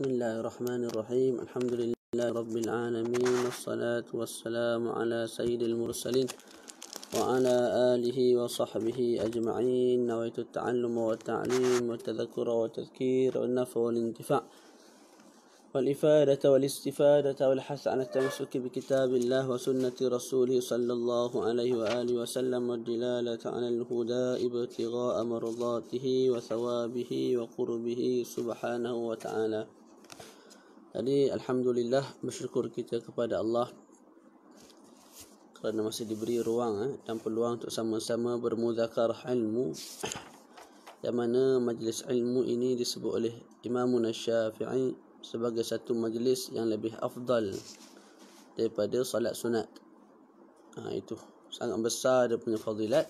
بسم الله الرحمن الرحيم الحمد لله رب العالمين والصلاة والسلام على سيد المرسلين وعلى آله وصحبه أجمعين نويت التعلم والتعليم والتذكر والتذكير والنفع والانتفاع والإفادة والاستفادة والحث على التمسك بكتاب الله وسنة رسوله صلى الله عليه وآله وسلم والدلالة على الهدى ابتغاء مرضاته وثوابه وقربه سبحانه وتعالى Jadi Alhamdulillah bersyukur kita kepada Allah kerana masih diberi ruang eh, dan peluang untuk sama-sama bermuzakar ilmu yang mana majlis ilmu ini disebut oleh Imam Syafi'i sebagai satu majlis yang lebih afdal daripada salat sunat. Ha, itu sangat besar dia punya fadilat.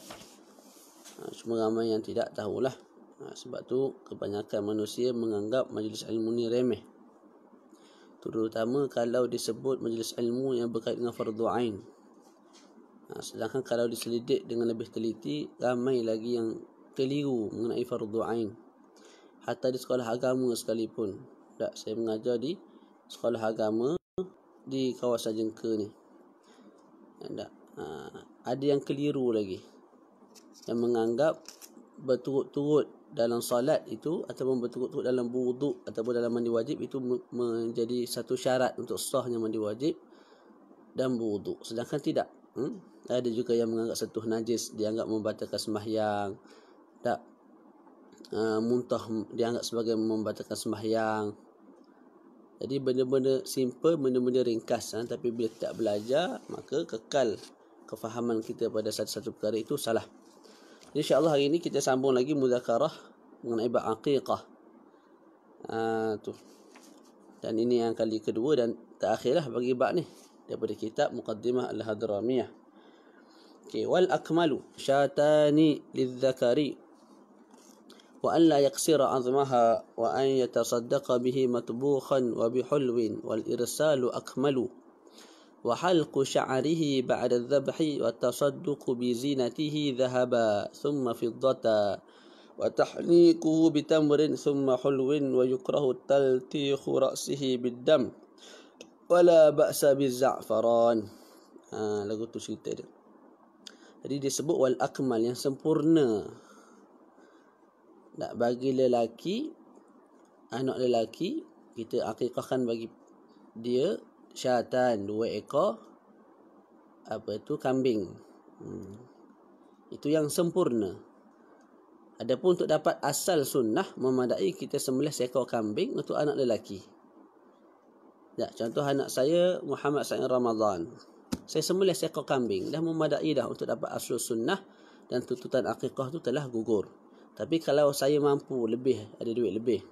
Ha, cuma ramai yang tidak tahulah. Ha, sebab tu kebanyakan manusia menganggap majlis ilmu ini remeh terutama kalau disebut majlis ilmu yang berkait dengan fardu ain. Ha, sedangkan kalau diselidik dengan lebih teliti, ramai lagi yang keliru mengenai fardu ain. Hatta di sekolah agama sekalipun. Tak, saya mengajar di sekolah agama di kawasan jengka ni. Ha, tak, ha, ada yang keliru lagi. Yang menganggap berturut-turut dalam salat itu ataupun bertukuk-tukuk dalam wuduk ataupun dalam mandi wajib itu menjadi satu syarat untuk sahnya mandi wajib dan wuduk sedangkan tidak hmm? ada juga yang menganggap satu najis dianggap membatalkan sembahyang tak uh, muntah dianggap sebagai membatalkan sembahyang jadi benda-benda simple benda-benda ringkas ha? tapi bila tak belajar maka kekal kefahaman kita pada satu-satu perkara itu salah InsyaAllah hari ini kita sambung lagi muzakarah mengenai bab aqiqah. Ha, tu. Dan ini yang kali kedua dan terakhirlah bagi bab ni daripada kitab Muqaddimah Al-Hadramiyah. Okay. wal akmalu syatani lidzakari wa an la yaqsira 'azmaha wa an yatasaddaqa bihi matbukhan wa bihulwin wal irsalu akmalu وحلق شعره بعد الذبح والتصدق بزينته ذهبا ثم فضة وتحنيكه بتمر ثم حلو ويكره تلتيخ رأسه بالدم ولا بأس بالزعفران ها لقيت شيء تاني Jadi dia sebut wal akmal yang sempurna. Nak bagi lelaki anak lelaki kita akikahkan bagi dia syatan dua ekor apa tu kambing hmm. itu yang sempurna adapun untuk dapat asal sunnah memadai kita sembelih seekor kambing untuk anak lelaki ya contoh anak saya Muhammad Said Ramadan saya sembelih seekor kambing dah memadai dah untuk dapat asal sunnah dan tuntutan akikah tu telah gugur tapi kalau saya mampu lebih ada duit lebih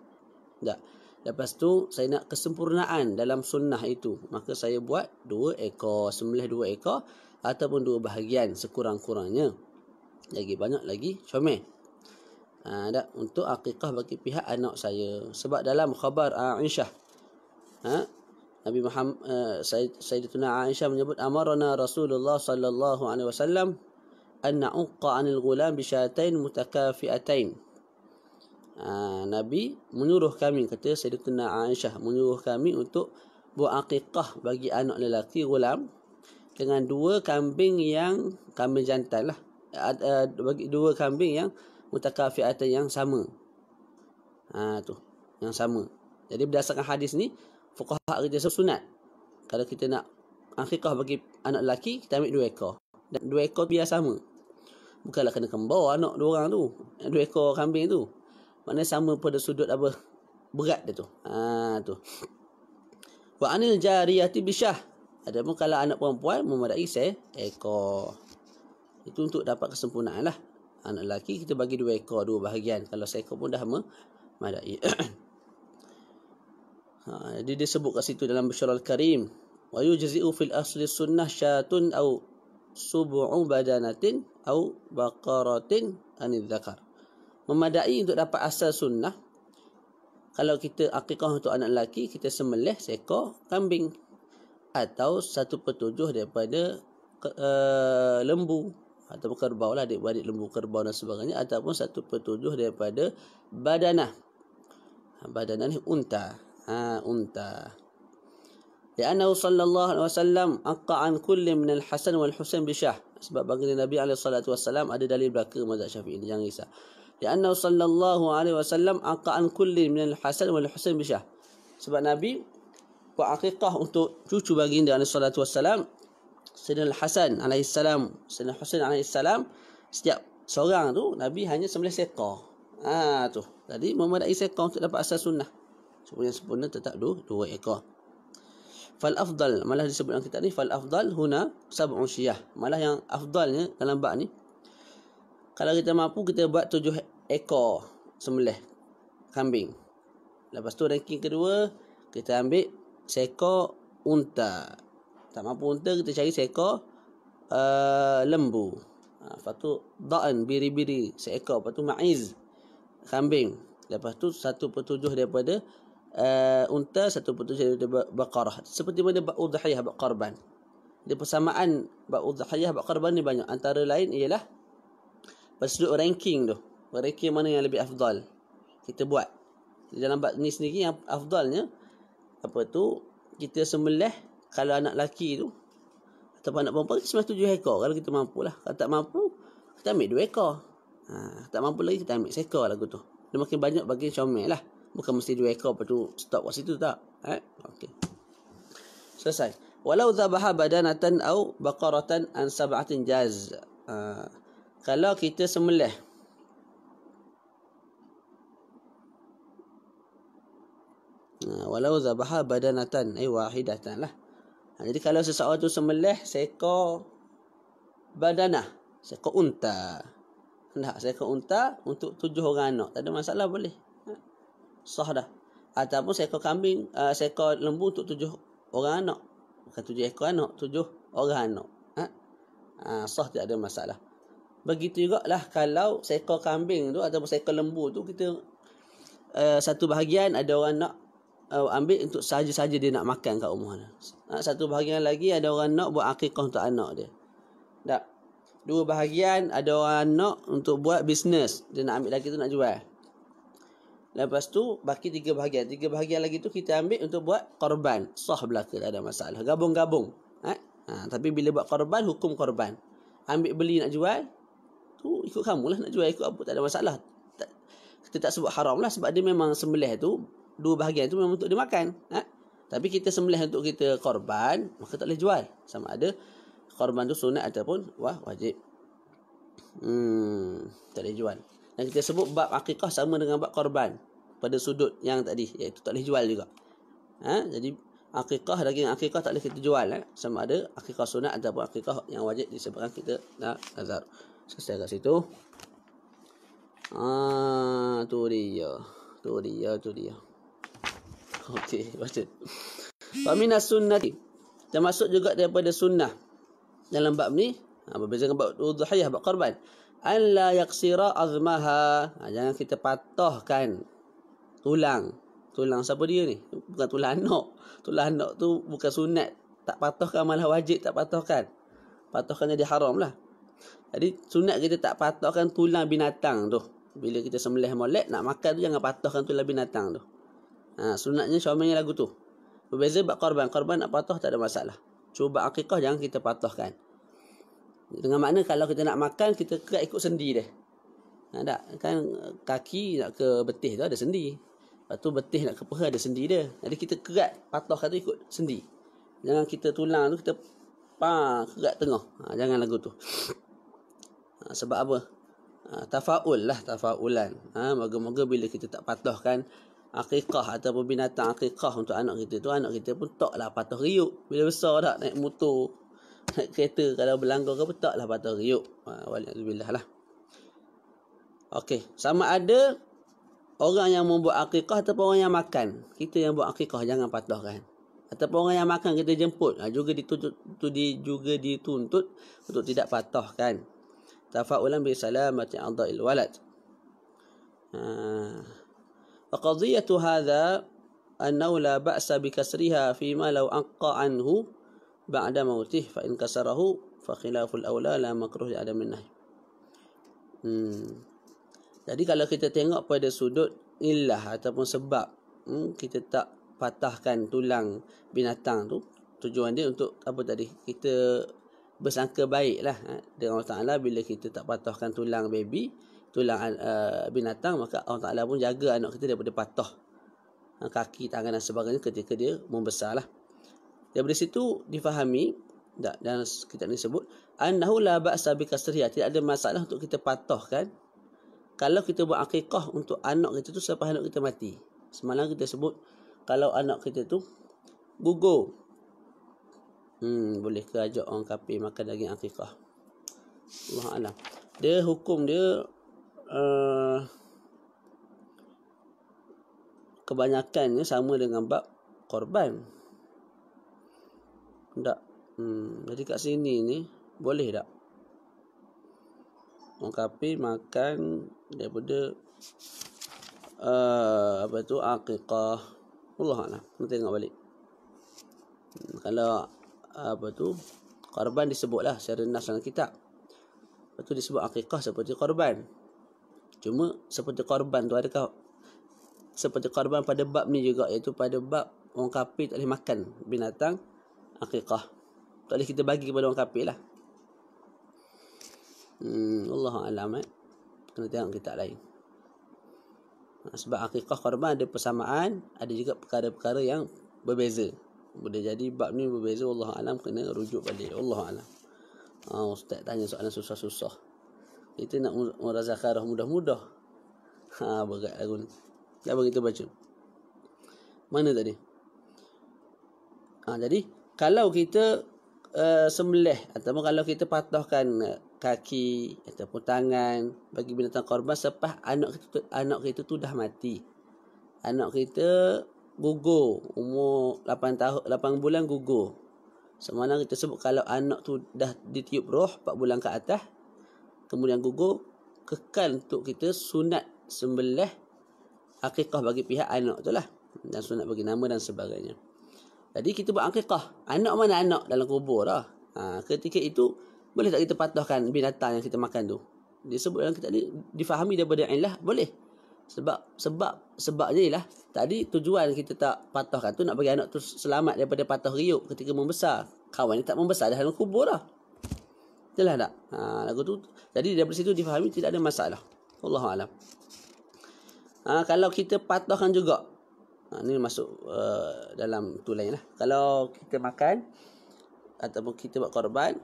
tak ya. Lepas tu saya nak kesempurnaan dalam sunnah itu. Maka saya buat dua ekor, sembelih dua ekor ataupun dua bahagian sekurang-kurangnya. Lagi banyak lagi comel. Ha, ada untuk akikah bagi pihak anak saya sebab dalam khabar Aisyah ha, Nabi Muhammad uh, Sayyidatuna Aisyah menyebut amarana Rasulullah sallallahu alaihi wasallam an nauqa anil ghulam bi syatain mutakafiatain Ah, Nabi menyuruh kami kata Sayyidatuna Aisyah menyuruh kami untuk buat akikah bagi anak lelaki gulam dengan dua kambing yang kambing jantan lah ah, bagi dua kambing yang mutakafi'at yang sama ha, tu yang sama jadi berdasarkan hadis ni fuqaha kita sunat kalau kita nak akikah bagi anak lelaki kita ambil dua ekor dan dua ekor biasa sama bukanlah kena kembar anak dua orang tu dua ekor kambing tu mana sama pada sudut apa berat dia tu. Ha tu. Wa anil jariyati bisyah. Adapun kalau anak perempuan memadai saya ekor. Itu untuk dapat kesempurnaan lah. Anak lelaki kita bagi dua ekor, dua bahagian. Kalau seekor pun dah memadai. ha, jadi dia sebut kat situ dalam Bishar Al-Karim. Wa yujzi'u fil asli sunnah syatun au subu'u badanatin au baqaratin anil zakar memadai untuk dapat asal sunnah kalau kita akikah untuk anak lelaki kita semelih seekor kambing atau satu petujuh daripada uh, lembu atau kerbau lah adik-adik lembu kerbau dan sebagainya ataupun satu petujuh daripada badanah ha, badanah ni unta ha, unta Ya anahu sallallahu alaihi wasallam aqa'an kulli min al-hasan wal-husain bi sebab baginda Nabi alaihi salatu wasallam ada dalil belaka mazhab Syafi'i jangan risau لأنه صلى الله عليه وسلم عقى عن كل Hasan الحسن Husain bishah sebab Nabi buat akikah untuk cucu baginda alaihi salatu wassalam Sayyidina Al-Hasan alaihi salam Sayyidina Husain alaihi salam setiap seorang tu Nabi hanya sembelih seekor ha tu tadi memadai seekor untuk dapat asas sunnah sebenarnya sempurna tetap dua dua ekor fal afdal malah disebut dalam kitab ni fal afdal huna sab'u syiah malah yang afdalnya dalam bab ni kalau kita mampu kita buat tujuh ekor sembelih kambing. Lepas tu ranking kedua kita ambil seekor unta. Tak mampu unta kita cari seekor uh, lembu. Ha, lepas tu da'an biri-biri seekor. Lepas tu ma'iz kambing. Lepas tu satu per tujuh daripada uh, unta satu per tujuh daripada bakarah. Seperti mana ba'u dhahiyah Di persamaan ba'u dhahiyah ni banyak. Antara lain ialah pada sudut ranking tu Ranking mana yang lebih afdal Kita buat Dalam bab ni sendiri yang afdalnya Apa tu Kita sembelih Kalau anak lelaki tu Atau anak perempuan Kita sembelih tujuh ekor Kalau kita mampu lah Kalau tak mampu Kita ambil dua ekor ha, Tak mampu lagi kita ambil seekor lagu tu Dia makin banyak bagi comel lah Bukan mesti dua ekor Lepas tu stop kat situ tak eh? Ha? Okay. Selesai Walau zabaha badanatan au baqaratan an sab'atin jaz. Uh, kalau kita semelih walau zabaha badanatan ay eh, wahidatan lah jadi kalau seseorang tu semelih seekor badanah seekor unta nah seekor unta untuk tujuh orang anak tak ada masalah boleh ha? sah dah ataupun seekor kambing uh, seekor lembu untuk tujuh orang anak bukan tujuh ekor anak tujuh orang anak ha? Uh, sah tak ada masalah Begitu juga lah kalau seekor kambing tu atau seekor lembu tu kita uh, satu bahagian ada orang nak uh, ambil untuk saja-saja dia nak makan kat rumah. Ha, satu bahagian lagi ada orang nak buat akikah untuk anak dia. Tak. Dua bahagian ada orang nak untuk buat bisnes. Dia nak ambil lagi tu nak jual. Lepas tu baki tiga bahagian. Tiga bahagian lagi tu kita ambil untuk buat korban. Sah belaka tak ada masalah. Gabung-gabung. Ha? ha? tapi bila buat korban, hukum korban. Ambil beli nak jual, tu ikut kamu lah nak jual ikut apa tak ada masalah tak, kita tak sebut haram lah sebab dia memang sembelih tu dua bahagian tu memang untuk dimakan. ha? tapi kita sembelih untuk kita korban maka tak boleh jual sama ada korban tu sunat ataupun wah wajib hmm, tak boleh jual dan kita sebut bab akikah sama dengan bab korban pada sudut yang tadi iaitu tak boleh jual juga ha? jadi akikah dengan akikah tak boleh kita jual eh? sama ada akikah sunat ataupun akikah yang wajib disebabkan kita nak azar Selesai kat situ. Ah, tu dia. Tu dia, tu dia. Okey, baca. Wa minas sunnati. Termasuk juga daripada sunnah. Dalam bab ni, ha, berbeza dengan bab udhiyah, bab korban. An la yaksira azmaha. Ha, jangan kita patahkan tulang. Tulang siapa dia ni? Bukan tulang anak. Tulang anak tu bukan sunat. Tak patahkan malah wajib, tak patahkan. Patahkan dia haram lah. Jadi sunat kita tak patahkan tulang binatang tu. Bila kita sembelih molek nak makan tu jangan patahkan tulang binatang tu. Ha, sunatnya suaminya lagu tu. Berbeza buat korban. Korban nak patah tak ada masalah. Cuba akikah jangan kita patahkan. Dengan makna kalau kita nak makan kita kerak ikut sendi dia. Ha, tak? Kan kaki nak ke betih tu ada sendi. Lepas tu betih nak ke peha ada sendi dia. Jadi kita kerat patahkan tu ikut sendi. Jangan kita tulang tu kita pa kerat tengah. Ha, jangan lagu tu. Ha, sebab apa? Ha, tafa'ul lah, tafa'ulan. Ha, moga-moga bila kita tak patuhkan akikah atau binatang akikah untuk anak kita tu, anak kita pun tak lah patuh riuk. Bila besar tak naik motor, naik kereta, kalau berlanggar ke pun lah patuh riuk. Ha, Waliyahzubillah lah. Okay, sama ada orang yang membuat akikah atau orang yang makan. Kita yang buat akikah, jangan patuhkan. atau orang yang makan kita jemput. Ha, juga dituntut, tu di, juga dituntut untuk tidak patuhkan tafa'ulan bi salamati adail walad ha qadhiyatu hadha annahu la ba'sa bi kasriha fi ma law anqa anhu ba'da mautih fa in kasarahu fa khilaful aula la makruh ada minnah hmm. jadi kalau kita tengok pada sudut illah ataupun sebab hmm, kita tak patahkan tulang binatang tu tujuan dia untuk apa tadi kita bersangka baiklah ha. dengan Allah Taala bila kita tak patahkan tulang baby, tulang uh, binatang maka Allah Taala pun jaga anak kita daripada patah ha, kaki, tangan dan sebagainya ketika dia membesarlah. Dari situ difahami tak, dan kita ni sebut annahu la ba'sa tidak ada masalah untuk kita patahkan kalau kita buat akikah untuk anak kita tu selepas anak kita mati. Semalam kita sebut kalau anak kita tu gugur Hmm, boleh ke ajak orang kafir makan daging akikah? Allah Alam. Dia hukum dia uh, kebanyakannya sama dengan bab korban. Tak. Hmm, jadi kat sini ni boleh tak? Orang kafir makan daripada uh, apa tu akikah? Allah Alam. Kita tengok balik. Hmm, kalau apa tu korban disebutlah secara nas dalam kitab. Lepas tu disebut akikah seperti korban. Cuma seperti korban tu adakah seperti korban pada bab ni juga iaitu pada bab orang kafir tak boleh makan binatang akikah. Tak boleh kita bagi kepada orang kafir lah. Hmm, Allah alam eh. Kena tengok kitab lain. Ha, sebab akikah korban ada persamaan, ada juga perkara-perkara yang berbeza boleh jadi bab ni berbeza Allah alam kena rujuk balik Allah alam ha, ustaz tanya soalan susah-susah kita nak murazakarah mudah-mudah ha berat lagu ni dah ya, bagi kita baca mana tadi ha, jadi kalau kita uh, sembelih atau kalau kita patahkan uh, eh, kaki ataupun tangan bagi binatang korban sepas anak kita anak kita tu dah mati anak kita gugur umur 8 tahun 8 bulan gugur semalam kita sebut kalau anak tu dah ditiup roh 4 bulan ke atas kemudian gugur kekal untuk kita sunat sembelih akikah bagi pihak anak tu lah dan sunat bagi nama dan sebagainya jadi kita buat akikah anak mana anak dalam kubur lah ha, ketika itu boleh tak kita patuhkan binatang yang kita makan tu dia sebut dalam kitab ni difahami daripada ilah boleh sebab sebab sebab je lah tadi tujuan kita tak patahkan tu nak bagi anak tu selamat daripada patah riuk ketika membesar kawan ni tak membesar dah dalam kubur dah jelas tak ha, lagu tu jadi daripada situ difahami tidak ada masalah Allah Alam ha, kalau kita patahkan juga ha, ni masuk uh, dalam tu lain lah kalau kita makan ataupun kita buat korban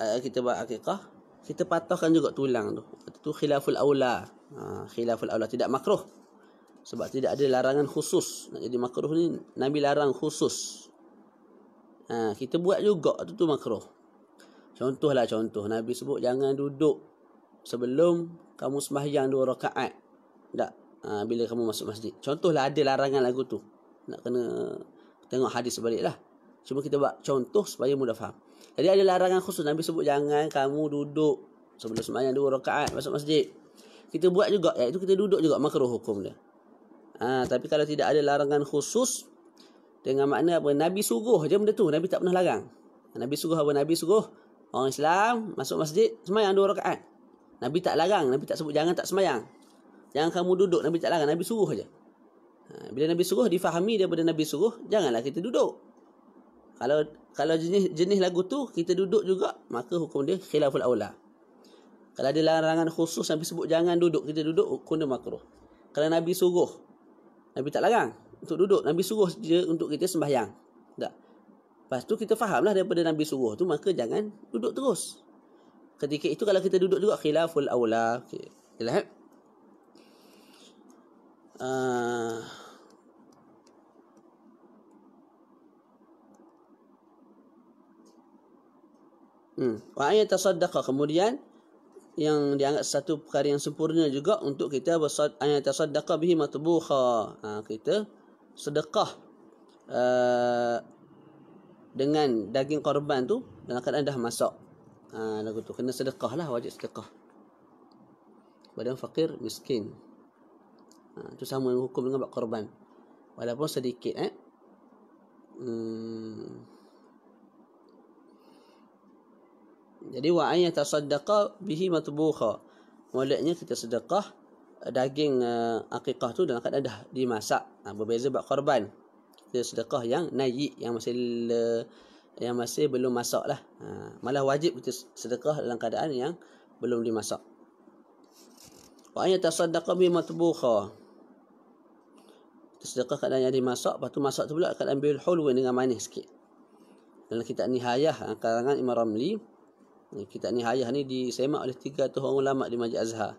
uh, kita buat akikah kita patahkan juga tulang tu. Itu khilaful aula. Ha, khilaful aula tidak makruh. Sebab tidak ada larangan khusus. Nak jadi makruh ni Nabi larang khusus. Ha, kita buat juga tu tu makruh. Contohlah contoh Nabi sebut jangan duduk sebelum kamu sembahyang dua rakaat. Tak. Ha, bila kamu masuk masjid. Contohlah ada larangan lagu tu. Nak kena tengok hadis baliklah. Cuma kita buat contoh supaya mudah faham. Jadi ada larangan khusus Nabi sebut jangan kamu duduk sebelum sembahyang dua rakaat masuk masjid. Kita buat juga iaitu kita duduk juga makruh hukum dia. Ha, tapi kalau tidak ada larangan khusus dengan makna apa Nabi suruh je benda tu Nabi tak pernah larang. Nabi suruh apa Nabi suruh orang Islam masuk masjid semayang dua rakaat. Nabi tak larang, Nabi tak sebut jangan tak semayang. Jangan kamu duduk, Nabi tak larang, Nabi suruh aja. Ha, bila Nabi suruh difahami daripada Nabi suruh, janganlah kita duduk kalau kalau jenis jenis lagu tu kita duduk juga maka hukum dia khilaful aula kalau ada larangan khusus sampai sebut jangan duduk kita duduk hukum dia makruh kalau Nabi suruh Nabi tak larang untuk duduk Nabi suruh je untuk kita sembahyang tak Lepas tu kita fahamlah daripada Nabi suruh tu maka jangan duduk terus. Ketika itu kalau kita duduk juga khilaful aula. Okey. Jelas Uh, Hmm. Wa'ayat tasaddaqa. Kemudian, yang dianggap satu perkara yang sempurna juga untuk kita bersad ayat tasaddaqa bihi matbukha. Ha, kita sedekah uh, dengan daging korban tu dan akan dah masak. Ha, lagu tu kena sedekah lah wajib sedekah. Badan fakir miskin. Ha, tu sama dengan hukum dengan buat korban. Walaupun sedikit eh. Hmm. Jadi wa ayya tasaddaqa bihi matbukha. Mulanya kita sedekah eh, daging uh, eh, akikah tu dalam keadaan dah dimasak. Ha, berbeza bab korban. Kita sedekah yang nayi yang masih le, yang masih belum masak lah. Ha, malah wajib kita sedekah dalam keadaan yang belum dimasak. Wa ayya tasaddaqa bihi matbukha. Kita sedekah keadaan yang dimasak. Lepas tu masak tu pula akan ambil hulwin dengan manis sikit. Dalam kitab Nihayah, karangan Imam Ramli, kita ni ayah ni disemak oleh tiga tu orang ulama di Majlis Azhar.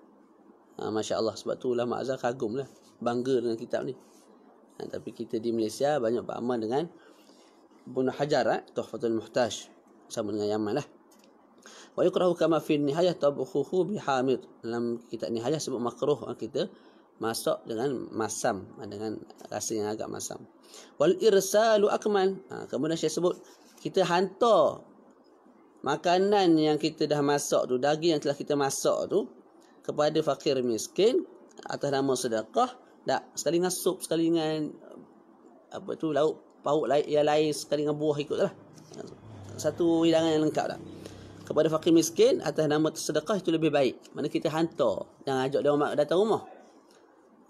Ha, Masya Allah sebab tu ulama Azhar kagum lah. Bangga dengan kitab ni. Ha, tapi kita di Malaysia banyak beramal dengan Ibn Hajar eh? Tuhfatul Muhtaj. Sama dengan Yaman lah. Wa yukrahu kama fin nihayah tabukuhu bihamid. Dalam kitab ni ayah sebut makruh kita masuk dengan masam ha, dengan rasa yang agak masam wal irsalu akmal ha, kemudian saya sebut kita hantar makanan yang kita dah masak tu, daging yang telah kita masak tu kepada fakir miskin atas nama sedekah tak sekali dengan sup sekali dengan apa tu lauk pauk lain yang lain sekali dengan buah ikut lah satu hidangan yang lengkap dah kepada fakir miskin atas nama sedekah itu lebih baik mana kita hantar yang ajak dia orang datang rumah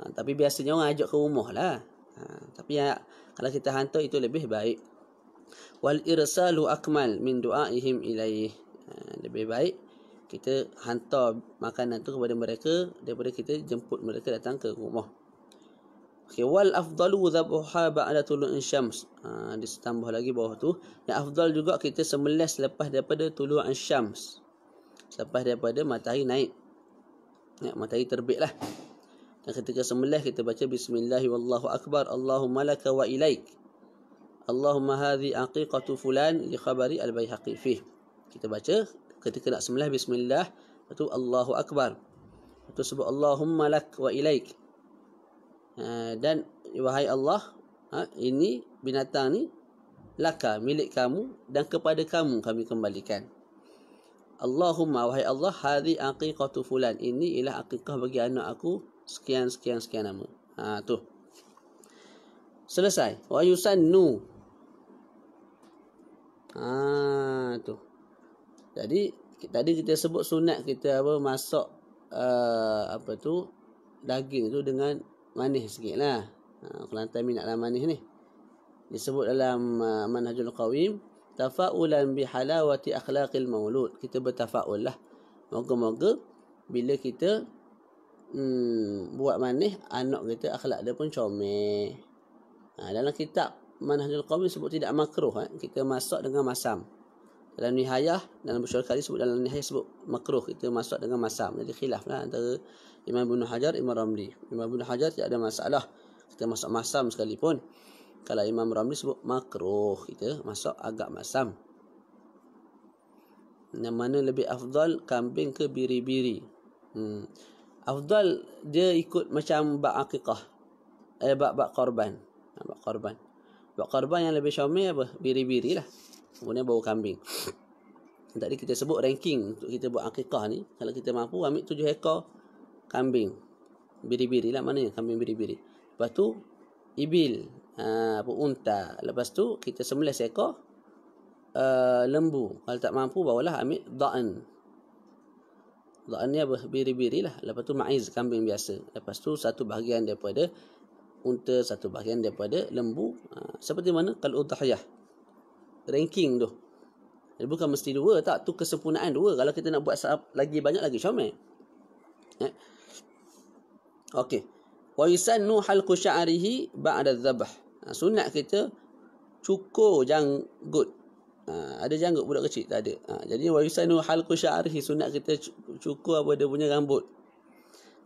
ha, tapi biasanya orang ajak ke rumah lah ha, tapi ya kalau kita hantar itu lebih baik wal irsalu akmal min du'aihim ilaih ha, lebih baik kita hantar makanan tu kepada mereka daripada kita jemput mereka datang ke rumah okay. wal afdalu dhabuha ba'da tulu insyams ha, ditambah lagi bawah tu yang afdal juga kita sembelih selepas daripada tulu insyams selepas daripada matahari naik ya, matahari terbit lah dan ketika sembelih kita baca bismillahirrahmanirrahim Allahumma laka wa ilaika Allahumma hadhi aqiqatu fulan li khabari al-Baihaqi fih. Kita baca ketika nak sembelih bismillah, lepas Allahu akbar. Lepas tu sebut Allahumma lak wa ilaik. Ha, dan wahai Allah, ha, ini binatang ni laka milik kamu dan kepada kamu kami kembalikan. Allahumma wahai Allah hadhi aqiqatu fulan ini ialah aqiqah bagi anak aku sekian sekian sekian nama. Ha tu. Selesai. Wa yusannu Ha tu. Jadi tadi kita sebut sunat kita apa masak uh, ah, apa tu daging tu dengan manis sikitlah. Ha ah, Kelantan minatlah manis ni. Disebut dalam uh, Manhajul Qawim tafaulan bi halawati akhlaqil maulud. Kita bertafaul lah. Moga-moga bila kita hmm, buat manis anak kita akhlak dia pun comel. Ha, dalam kitab manhajul qawi sebut tidak makruh eh? kita masak dengan masam dalam nihayah dalam syarah sebut dalam nihayah sebut makruh kita masak dengan masam jadi khilaf lah antara Imam Ibn Hajar Imam Ramli Imam Ibn Hajar tidak ada masalah kita masak masam sekalipun kalau Imam Ramli sebut makruh kita masak agak masam yang mana lebih afdal kambing ke biri-biri hmm. afdal dia ikut macam bak akikah eh bak-bak korban ha, bak korban Buat korban yang lebih syaumi apa? Biri-biri lah. Kemudian bau kambing. Tadi kita sebut ranking untuk kita buat akikah ni. Kalau kita mampu ambil tujuh ekor kambing. Biri-biri lah mana yang kambing biri-biri. Lepas tu ibil. Ha, apa unta. Lepas tu kita sembelih seekor uh, eh, lembu. Kalau tak mampu bawalah ambil da'an. Da'an ni apa? Biri-biri lah. Lepas tu maiz kambing biasa. Lepas tu satu bahagian daripada unta satu bahagian daripada lembu ha, seperti mana kalau tahiyah ranking tu dia bukan mesti dua tak tu kesempurnaan dua kalau kita nak buat lagi banyak lagi syamil eh? okey wa yusannu halqu sya'rihi ba'da dhabh ha, sunat kita cukur janggut ha, ada janggut budak kecil tak ada ha, jadi wa yusannu halqu sya'rihi sunat kita cukur apa dia punya rambut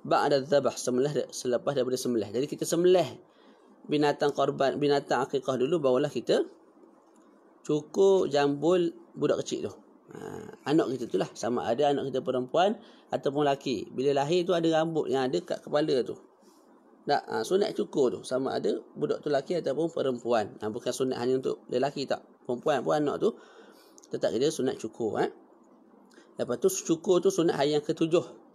ba'da dzabah sembelih selepas daripada sembelih. Jadi kita sembelih binatang korban, binatang akikah dulu barulah kita cukur jambul budak kecil tu. Ha, anak kita tu lah. sama ada anak kita perempuan ataupun lelaki. Bila lahir tu ada rambut yang ada kat kepala tu. Tak, ha, sunat cukur tu sama ada budak tu lelaki ataupun perempuan. Ha, bukan sunat hanya untuk lelaki tak. Perempuan pun anak tu tetap kita sunat cukur. Ha? Lepas tu cukur tu sunat hari yang ketujuh.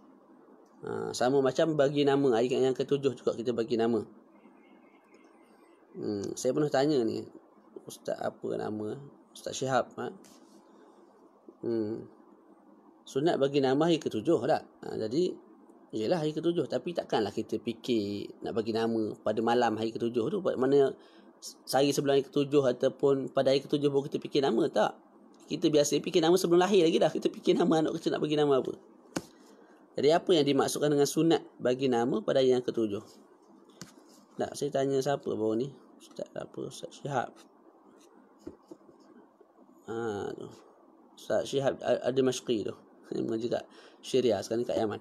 Ha, sama macam bagi nama. Hari yang ketujuh juga kita bagi nama. Hmm, saya pernah tanya ni. Ustaz apa nama? Ustaz Syihab. Ha? Hmm. Sunat bagi nama hari ketujuh tak? Ha, jadi, ialah hari ketujuh. Tapi takkanlah kita fikir nak bagi nama pada malam hari ketujuh tu. Mana sehari sebelum hari ketujuh ataupun pada hari ketujuh baru kita fikir nama tak? Kita biasa fikir nama sebelum lahir lagi dah. Kita fikir nama anak kita nak bagi nama apa. Jadi apa yang dimaksudkan dengan sunat bagi nama pada ayat yang ketujuh? Tak, saya tanya siapa baru ni? Ustaz apa? Ustaz Syihab. Ha, tu. Ustaz Syihab ada masyqi tu. Memang juga syariah sekarang kat Yaman.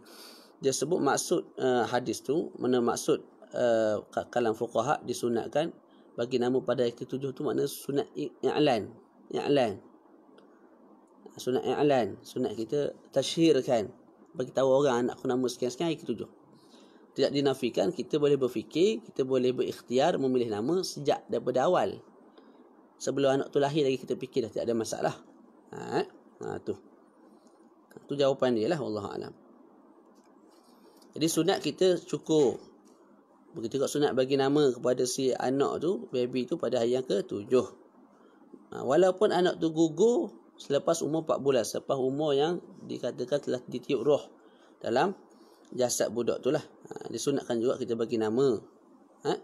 Dia sebut maksud uh, hadis tu, mana maksud uh, kalam fuqaha disunatkan bagi nama pada ayat ketujuh tu makna sunat i'lan. I'lan. Sunat i'lan. Sunat kita tashhirkan bagi tahu orang anak aku nama sekian-sekian hari ketujuh. Tidak dinafikan kita boleh berfikir, kita boleh berikhtiar memilih nama sejak daripada awal. Sebelum anak tu lahir lagi kita fikir dah tidak ada masalah. Ha, eh? ha tu. Ha, tu jawapan dia lah Allah Alam. Jadi sunat kita cukup. Begitu juga sunat bagi nama kepada si anak tu, baby tu pada hari yang ke-7. Ha, walaupun anak tu gugur, selepas umur 4 bulan selepas umur yang dikatakan telah ditiup roh dalam jasad budak tu lah ha, disunatkan juga kita bagi nama ha?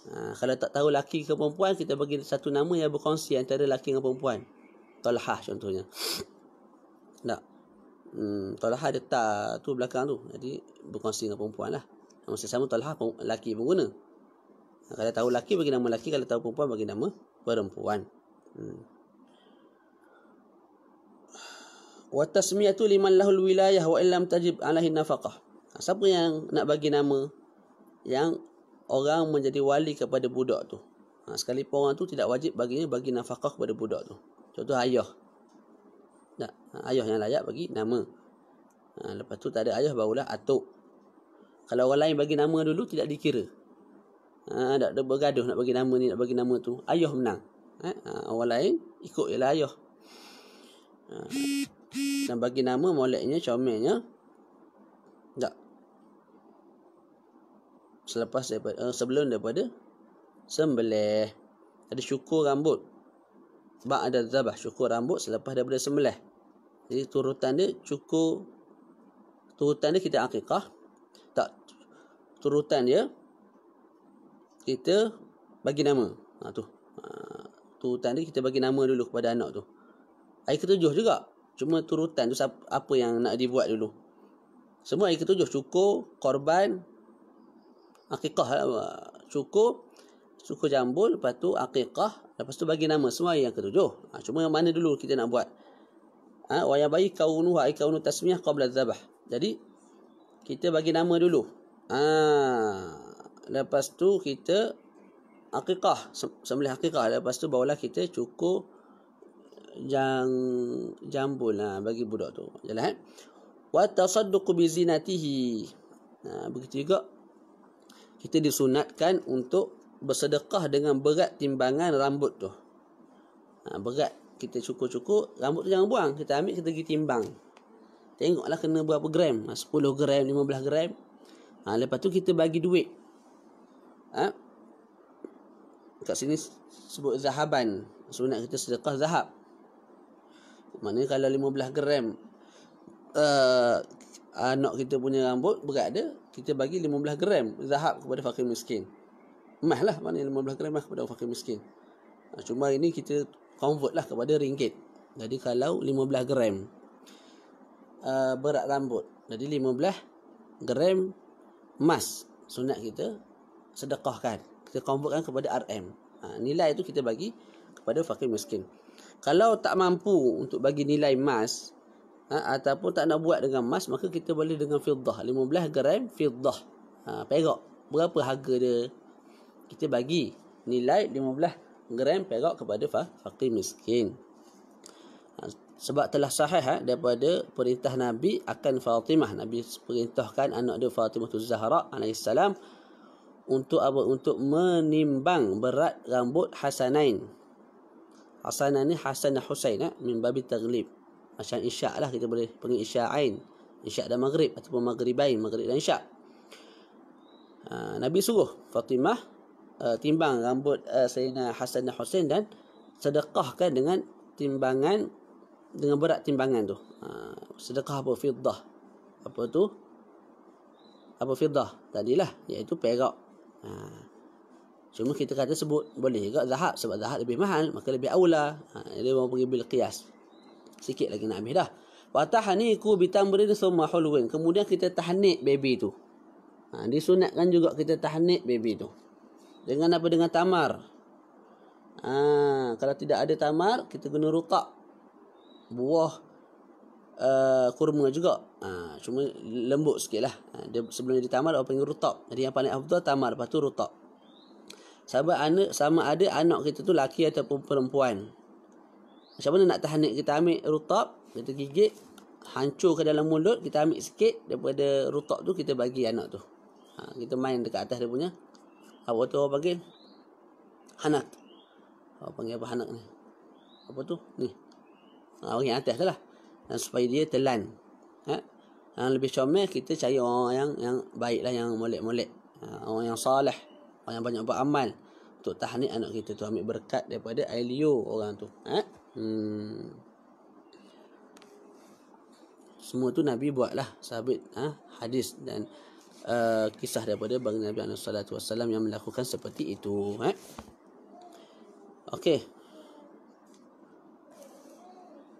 Ha, kalau tak tahu laki ke perempuan kita bagi satu nama yang berkongsi antara laki dengan perempuan Talhah contohnya tak hmm, Talhah ada tak tu belakang tu jadi berkongsi dengan perempuan lah masa sama Talhah laki pun guna ha, kalau tahu laki bagi nama laki kalau tahu perempuan bagi nama perempuan hmm. wa tasmiyatu liman lahul wilayah wa illam tajib alaihi nafaqah ha, siapa yang nak bagi nama yang orang menjadi wali kepada budak tu ha, sekalipun orang tu tidak wajib baginya bagi nafkah kepada budak tu contoh ayah tak ha, ayah yang layak bagi nama ha, lepas tu tak ada ayah barulah atuk kalau orang lain bagi nama dulu tidak dikira ha, tak ada bergaduh nak bagi nama ni nak bagi nama tu ayah menang eh, ha, orang lain ikut ialah ayah ha dan bagi nama moleknya comelnya tak selepas daripada uh, sebelum daripada sembelih ada syukur rambut sebab ada zabah syukur rambut selepas daripada sembelih jadi turutan dia cukur turutan dia kita akikah tak turutan dia kita bagi nama ha, tu ha, turutan dia kita bagi nama dulu kepada anak tu air ketujuh juga Cuma turutan tu apa yang nak dibuat dulu. Semua yang ketujuh cukur, korban, akikah lah, cukur, cukur jambul, lepas tu akikah, lepas tu bagi nama semua yang ketujuh. Ha, cuma yang mana dulu kita nak buat? Ha, wa ya bayi kaunu wa ikaunu tasmiyah qabla dhabah. Jadi, kita bagi nama dulu. Ha, lepas tu kita akikah, sembelih akikah. Lepas tu barulah kita cukur Jang jambul lah bagi budak tu. jelah? eh. Wa tasadduqu bi zinatihi. Ha, begitu juga kita disunatkan untuk bersedekah dengan berat timbangan rambut tu. Ha, berat kita cukup-cukup, rambut tu jangan buang. Kita ambil, kita pergi timbang. Tengoklah kena berapa gram. 10 ha, gram, 15 gram. Ha, lepas tu kita bagi duit. Ha? Kat sini sebut zahaban. Sunat kita sedekah zahab. Maknanya kalau 15 gram uh, anak kita punya rambut berat dia, kita bagi 15 gram zahab kepada fakir miskin. Mah lah, maknanya 15 gram mah kepada fakir miskin. Ah, cuma ini kita convert lah kepada ringgit. Jadi kalau 15 gram uh, berat rambut, jadi 15 gram emas sunat kita sedekahkan. Kita convertkan kepada RM. Ha, ah, nilai itu kita bagi kepada fakir miskin. Kalau tak mampu untuk bagi nilai emas ha, ataupun tak nak buat dengan emas, maka kita boleh dengan fiddah. 15 gram fiddah. Ha, perak. Berapa harga dia? Kita bagi nilai 15 gram perak kepada fa, fakir miskin. Ha, sebab telah sahih ha, daripada perintah Nabi akan Fatimah. Nabi perintahkan anak dia Fatimah Zahra AS untuk apa? Untuk menimbang berat rambut Hasanain. Hasanah ni Hasan dan Husain eh? Min babi taglib Macam isyak lah kita boleh panggil isya'ain Isyak dan maghrib Ataupun maghribain Maghrib dan isyak uh, Nabi suruh Fatimah uh, Timbang rambut uh, Sayyidina Hasan dan Husain Dan sedekahkan dengan timbangan Dengan berat timbangan tu uh, Sedekah apa? Fiddah Apa tu? Apa fiddah? Tadilah Iaitu perak Haa uh, Cuma kita kata sebut boleh juga zahab sebab zahab lebih mahal maka lebih aula. Ha, jadi orang pergi bil qiyas. Sikit lagi nak habis dah. Wa tahniku bi tamrin thumma hulwin. Kemudian kita tahnik baby tu. Ha, disunatkan juga kita tahnik baby tu. Dengan apa dengan tamar? Ha, kalau tidak ada tamar, kita guna rukak, Buah uh, kurma juga. Ha, cuma lembut sikitlah. Ha, dia sebelum jadi tamar, orang panggil rutab. Jadi yang paling afdal tamar, lepas tu rutab sama anak sama ada anak kita tu laki ataupun perempuan. Macam mana nak tahan kita ambil rutab, kita gigit, hancur ke dalam mulut, kita ambil sikit daripada rutab tu kita bagi anak tu. Ha, kita main dekat atas dia punya. Apa tu orang panggil? Hanak. Orang panggil apa hanak ni? Apa tu? Ni. Ha, orang yang atas tu lah. Dan ha, supaya dia telan. Ha? Yang ha, lebih comel kita cari orang yang yang baik lah, yang molek-molek. Ha, orang yang salah banyak-banyak beramal untuk tahniah anak kita tu ambil berkat daripada Ailio orang tu. Ha? Hmm. Semua tu Nabi buatlah sabit ha? hadis dan Uh, kisah daripada bagi Nabi SAW yang melakukan seperti itu eh? Okey.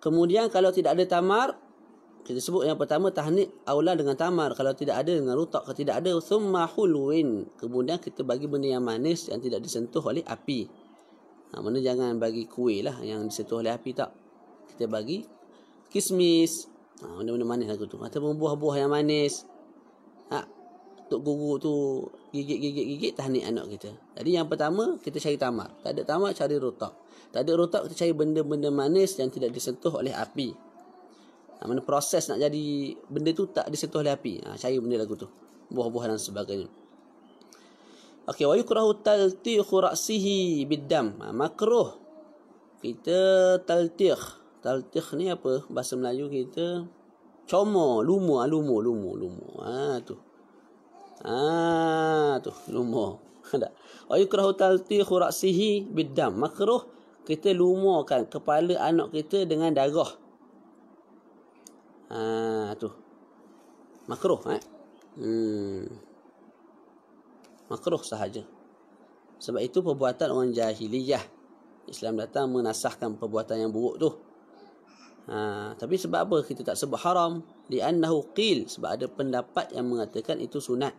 kemudian kalau tidak ada tamar kita sebut yang pertama tahnik aula dengan tamar kalau tidak ada dengan rutak kalau tidak ada summa hulwin kemudian kita bagi benda yang manis yang tidak disentuh oleh api ha, mana jangan bagi kuih lah yang disentuh oleh api tak kita bagi kismis ha, benda-benda manis lah aku tu ataupun buah-buah yang manis ha, untuk guru tu gigit-gigit-gigit tahnik anak kita. Jadi yang pertama kita cari tamar. Tak ada tamar cari rotak. Tak ada rotak kita cari benda-benda manis yang tidak disentuh oleh api ha, mana proses nak jadi benda tu tak disentuh oleh api ha, cair benda lagu tu buah-buah dan sebagainya okey wa yukrahu taltikhu ra'sihi biddam ha, makruh kita taltikh taltikh ni apa bahasa Melayu kita Como, lumo, ha, lumo, lumo, lumo. Ah ha, tu. Ah ha, tu, lumo. Ada. Ayu krahu talti khurasihi bidam. Makruh kita lumokan kepala anak kita dengan darah uh, tu makruh eh hmm. makruh sahaja sebab itu perbuatan orang jahiliyah Islam datang menasahkan perbuatan yang buruk tu ha, tapi sebab apa kita tak sebut haram di annahu qil sebab ada pendapat yang mengatakan itu sunat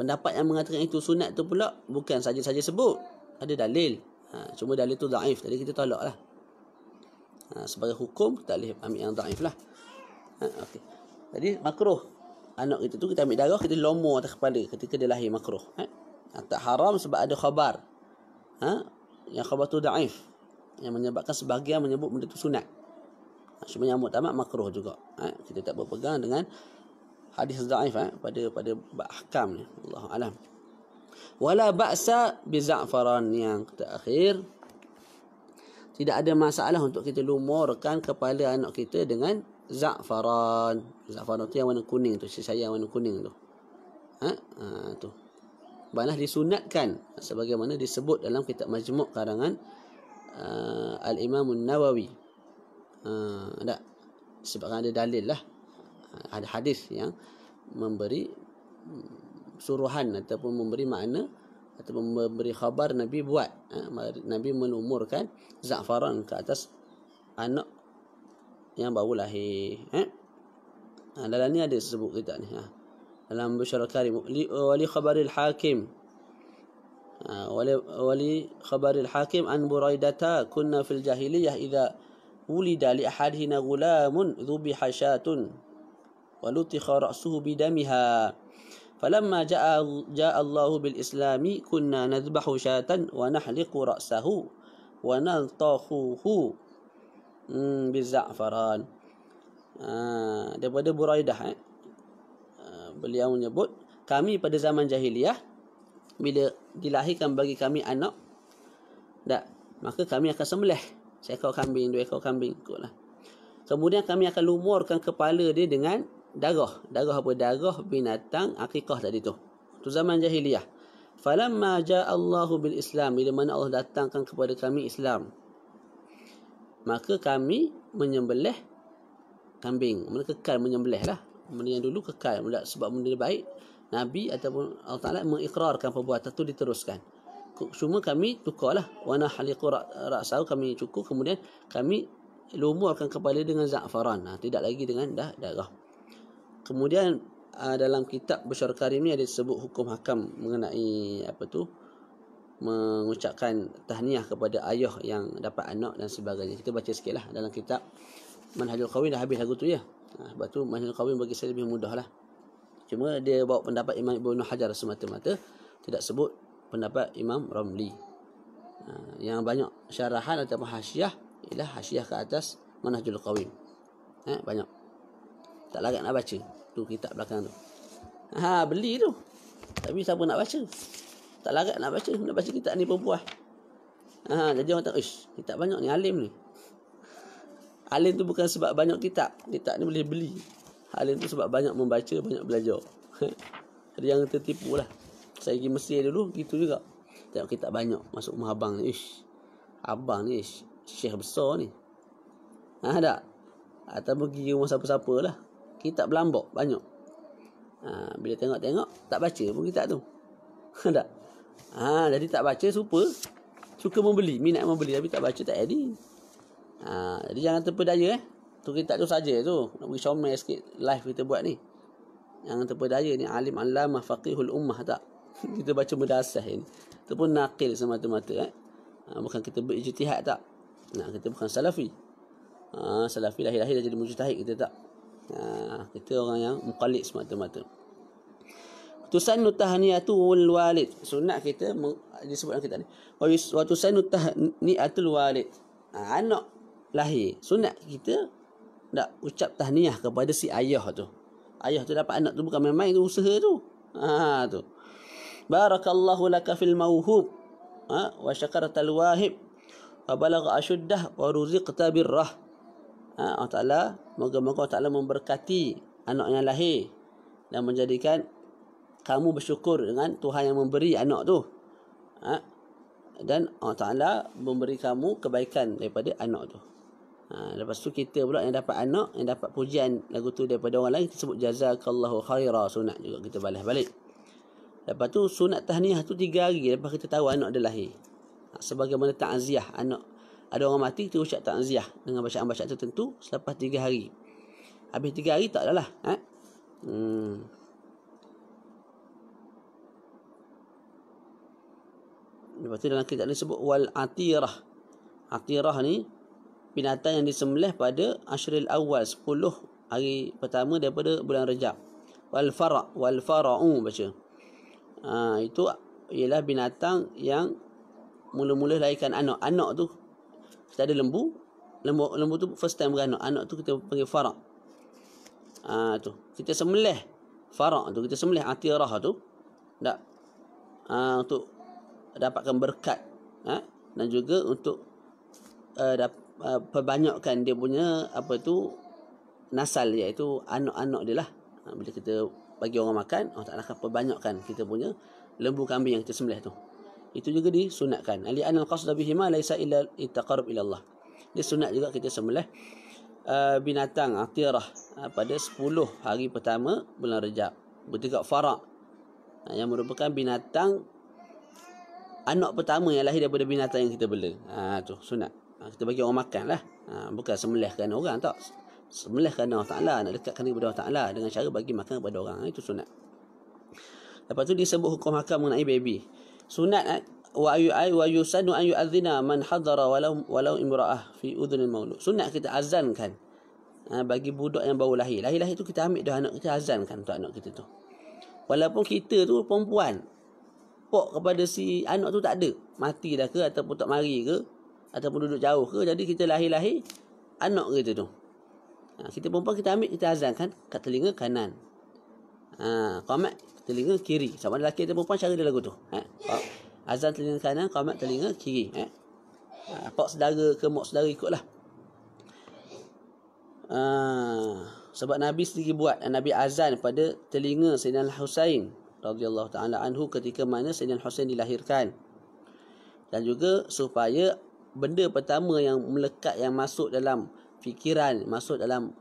pendapat yang mengatakan itu sunat tu pula bukan saja-saja sebut ada dalil ha, cuma dalil tu daif jadi kita tolaklah. ha, sebagai hukum kita boleh ambil yang daif lah Ha, okay. Jadi makruh. Anak kita tu kita ambil darah, kita lomo atas kepala ketika dia lahir makruh. Ha? ha tak haram sebab ada khabar. Ha? Yang khabar tu daif. Yang menyebabkan sebahagian menyebut benda tu sunat. Ha, yang nyamuk tamat makruh juga. Ha? Kita tak berpegang dengan hadis daif ha? pada pada hakam ni. Allah alam. Wala ba'sa bi za'faran yang terakhir tidak ada masalah untuk kita lumurkan kepala anak kita dengan za'faran. Za'faran tu yang warna kuning tu. Saya sayang warna kuning tu. Ha? Ha, tu. Banah disunatkan. Sebagaimana disebut dalam kitab majmuk karangan. Uh, Al-Imam Nawawi. Ha, tak? Sebabkan ada dalil lah. Ha, ada hadis yang memberi suruhan ataupun memberi makna ataupun memberi khabar Nabi buat. Ha, Nabi menumurkan za'faran ke atas anak yang baru lahir. Eh? Ha, dalam ni ada sebut kita ni. Ha. Dalam Bushara Karim. Li, wali khabaril hakim. Ha, wali, wali khabaril hakim. An buraidata kunna fil jahiliyah. Iza wulida li ahadhina gulamun zubi hasyatun. Walutikha ra'suhu bidamiha. Falamma ja'a ja Allahu bil islami kunna nadbahu syatan wa nahliqu ra'sahu wa nantakhuhu hmm bizafaran ha, ah, daripada buraidah eh ah, beliau menyebut kami pada zaman jahiliyah bila dilahirkan bagi kami anak dak maka kami akan sembelih seekor kambing dua ekor kambing ikutlah kemudian kami akan lumurkan kepala dia dengan darah darah apa darah binatang akikah tadi tu tu zaman jahiliyah. falamma ja'a Allahu bil Islam bila mana Allah datangkan kepada kami Islam maka kami menyembelih kambing mana kekal menyembelih lah benda yang dulu kekal sebab benda baik Nabi ataupun Allah Ta'ala mengikrarkan perbuatan itu diteruskan cuma kami tukarlah wana haliku raksau kami cukup kemudian kami lumurkan kepala dengan za'faran nah, ha, tidak lagi dengan dah darah kemudian ah, dalam kitab besar Karim ni ada sebut hukum hakam mengenai apa tu mengucapkan tahniah kepada ayah yang dapat anak dan sebagainya. Kita baca sikitlah dalam kitab Manhajul Qawin dah habis lagu tu ya. Ha, sebab tu Manhajul Qawin bagi saya lebih mudah lah. Cuma dia bawa pendapat Imam Ibn Hajar semata-mata. Tidak sebut pendapat Imam Ramli. Ha, yang banyak syarahan atau hasyiah ialah hasyiah ke atas Manhajul Qawin. Ha, banyak. Tak larat nak baca. Tu kitab belakang tu. Ha, beli tu. Tapi siapa nak baca? tak larat nak baca nak baca kitab ni perempuan ha, jadi orang tak ish kitab banyak ni alim ni alim tu bukan sebab banyak kitab kitab ni boleh beli alim tu sebab banyak membaca banyak belajar ha, ada yang tertipu lah saya pergi Mesir dulu gitu juga tengok kitab banyak masuk rumah abang ni ish abang ni ish syekh besar ni ha, tak atau pergi rumah siapa-siapa lah kitab belambok banyak ha, bila tengok-tengok tak baca pun kitab tu ada ha, Ha, jadi tak baca supa. Suka membeli, minat membeli tapi tak baca tak jadi. Ha, jadi jangan terpedaya eh. Tu kita tu saja tu. Nak bagi comel sikit live kita buat ni. Jangan terpedaya ni alim alama faqihul ummah tak. kita baca mudasah ini. Tu pun naqil semata-mata eh. Ha, bukan kita berijtihad tak. Nak kita bukan salafi. Ha, salafi lahir-lahir dah jadi mujtahid kita tak. Ha, kita orang yang mukallid semata-mata tusan tahniyatul walid sunat kita disebut dalam kitab ni wa tusan tahniyatul walid ha, anak lahir sunat kita nak ucap tahniah kepada si ayah tu ayah tu dapat anak tu bukan main-main tu usaha tu ha tu barakallahu laka fil mauhub ha wa syakartal wahib wa balagh ashuddah wa ruziqta birrah ha Allah taala moga-moga Allah taala memberkati anak yang lahir dan menjadikan kamu bersyukur dengan Tuhan yang memberi anak tu. Ha? Dan Allah Ta'ala memberi kamu kebaikan daripada anak tu. Ha, lepas tu kita pula yang dapat anak, yang dapat pujian lagu tu daripada orang lain, kita sebut jazakallahu khaira sunat juga. Kita balik balik. Lepas tu sunat tahniah tu tiga hari lepas kita tahu anak dia lahir. Ha, sebagaimana ta'ziah anak. Ada orang mati, kita ucap ta'ziah dengan bacaan-bacaan tertentu selepas tiga hari. Habis tiga hari tak adalah. Ha? Hmm. Lepas tu dalam kitab ni sebut wal atirah. Atirah ni binatang yang disembelih pada asyril awal 10 hari pertama daripada bulan Rejab. Wal fara wal farau baca. Ha, itu ialah binatang yang mula-mula lahirkan anak. Anak tu kita ada lembu. Lembu lembu tu first time beranak. Anak tu kita panggil fara. Ha, tu. Kita sembelih fara tu kita sembelih atirah tu. Tak. Ha, untuk dapatkan berkat ha? dan juga untuk uh, dap, uh, perbanyakkan dia punya apa tu nasal iaitu anak-anak dia lah ha, bila kita bagi orang makan orang tak nak perbanyakkan kita punya lembu kambing yang kita sembelih tu itu juga disunatkan ali anil qasda bihima laisa illa itaqarrub ila Allah dia sunat juga kita sembelih uh, binatang atirah ah, uh, ah, pada 10 hari pertama bulan Rejab bertiga farak ah, yang merupakan binatang anak pertama yang lahir daripada binatang yang kita bela. Ha, tu sunat. Ha, kita bagi orang makan lah. Ha, bukan semelih kerana orang tak. Semelih kerana Allah Ta'ala. Nak dekatkan kepada Allah Ta'ala dengan cara bagi makan kepada orang. itu sunat. Lepas tu disebut hukum makan mengenai baby. Sunat eh, wa ayu ay wa yusanu an yu'adhina man hadara walau walau imra'ah fi udhunil maulud. Sunat kita azankan. Ha, bagi budak yang baru lahir. Lahir-lahir tu kita ambil dah anak kita azankan untuk anak kita tu. Walaupun kita tu perempuan support kepada si anak tu tak ada. Mati dah ke ataupun tak mari ke. Ataupun duduk jauh ke. Jadi kita lahir-lahir anak kita tu. Ha, kita perempuan kita ambil kita azan kan kat telinga kanan. Ha, komat telinga kiri. Sama ada lelaki kita perempuan cara dia lagu tu. Ha, pak, azan telinga kanan, komat telinga kiri. Ha, ha pak sedara ke mak sedara ikutlah. Ha, sebab Nabi sendiri buat. Nabi azan pada telinga Sayyidina Al-Husain radhiyallahu taala anhu ketika mana Sayyidina Hussein dilahirkan. Dan juga supaya benda pertama yang melekat yang masuk dalam fikiran, masuk dalam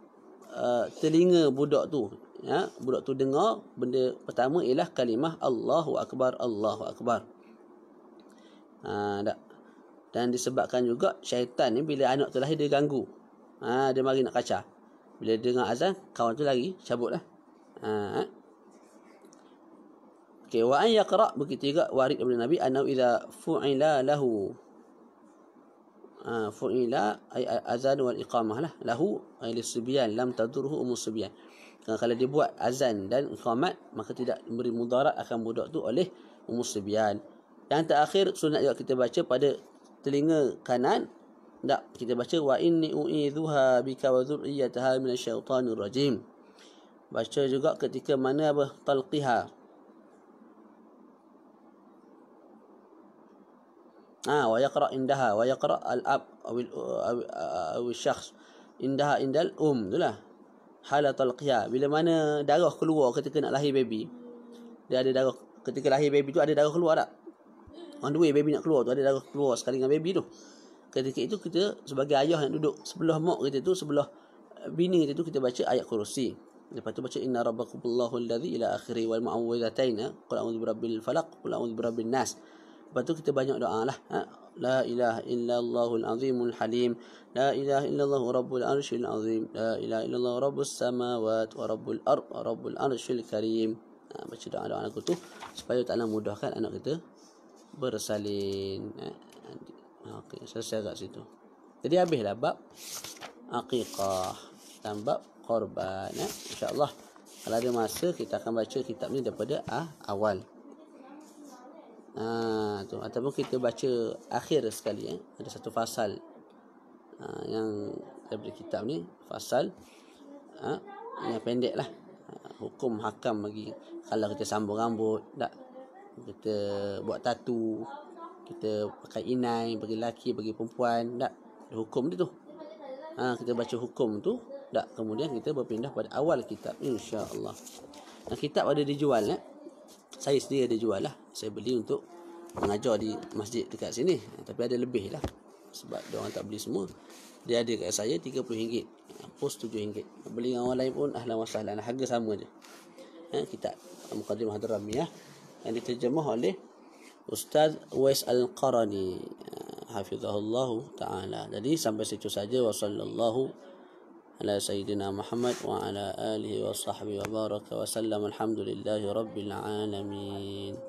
uh, telinga budak tu, ya, budak tu dengar benda pertama ialah kalimah Allahu akbar Allahu akbar. Ha, tak. Dan disebabkan juga syaitan ni bila anak tu lahir dia ganggu. Ha, dia mari nak kacau. Bila dia dengar azan, kawan tu lagi cabutlah. Ha, ha. Okay, wa an yaqra begitu juga warid daripada Nabi anau idza fu'ila lahu. Ah fu'ila ay azan wal iqamah lah lahu ay lisubyan lam tadurhu ummu subyan. Ha, kalau dia buat azan dan iqamat maka tidak memberi mudarat akan budak tu oleh ummu subyan. Yang terakhir sunat juga kita baca pada telinga kanan tak kita baca wa inni u'idzuha bika wa dhurriyyataha minasyaitanir rajim. Baca juga ketika mana apa talqiha. Ah, wa yaqra indaha wa yaqra al ab aw al shakhs indaha indal um lah. Halat al qiyah bila mana darah keluar ketika nak lahir baby dia ada darah ketika lahir baby tu ada darah keluar tak on the way baby nak keluar tu ada darah keluar sekali dengan baby tu ketika itu kita sebagai ayah yang duduk sebelah mak kita tu sebelah bini kita tu kita baca ayat kursi lepas tu baca inna rabbakumullahu allazi ila akhiri wal mu'awwidhatain qul a'udzu birabbil falaq qul a'udzu birabbin nas Lepas tu kita banyak doa lah. Ha? لا إله إلا الله العظيم الحليم لا إله إلا الله رب العرش العظيم لا إله إلا الله رب السماوات ورب الأرض ورب العرش الكريم macam doa doa aku tu supaya taklah mudahkan anak kita bersalin Saya ha, ha, selesai kat situ jadi habislah bab aqiqah dan bab korban eh. insyaallah kalau ada masa kita akan baca kitab ni daripada ah, awal ha, tu. Ataupun kita baca akhir sekali ya. Ada satu fasal ha, Yang daripada kitab ni Fasal ha, Yang pendek lah ha, Hukum hakam bagi Kalau kita sambung rambut tak? Kita buat tatu Kita pakai inai Bagi laki, bagi perempuan tak? Hukum dia tu ha, Kita baca hukum tu tak? Kemudian kita berpindah pada awal kitab InsyaAllah Nah, kitab ada dijual eh? saya sendiri ada jual lah saya beli untuk mengajar di masjid dekat sini eh, tapi ada lebih lah sebab dia orang tak beli semua dia ada kat saya RM30 ha, pos RM7 beli dengan orang lain pun ahlan wa sahlan harga sama je ha, kita Muqaddim Hadrami ya. yang diterjemah oleh Ustaz Wais Al-Qarani ha, Hafizahullah Ta'ala Jadi sampai situ saja Wassalamualaikum على سيدنا محمد وعلى آله وصحبه وبارك وسلم الحمد لله رب العالمين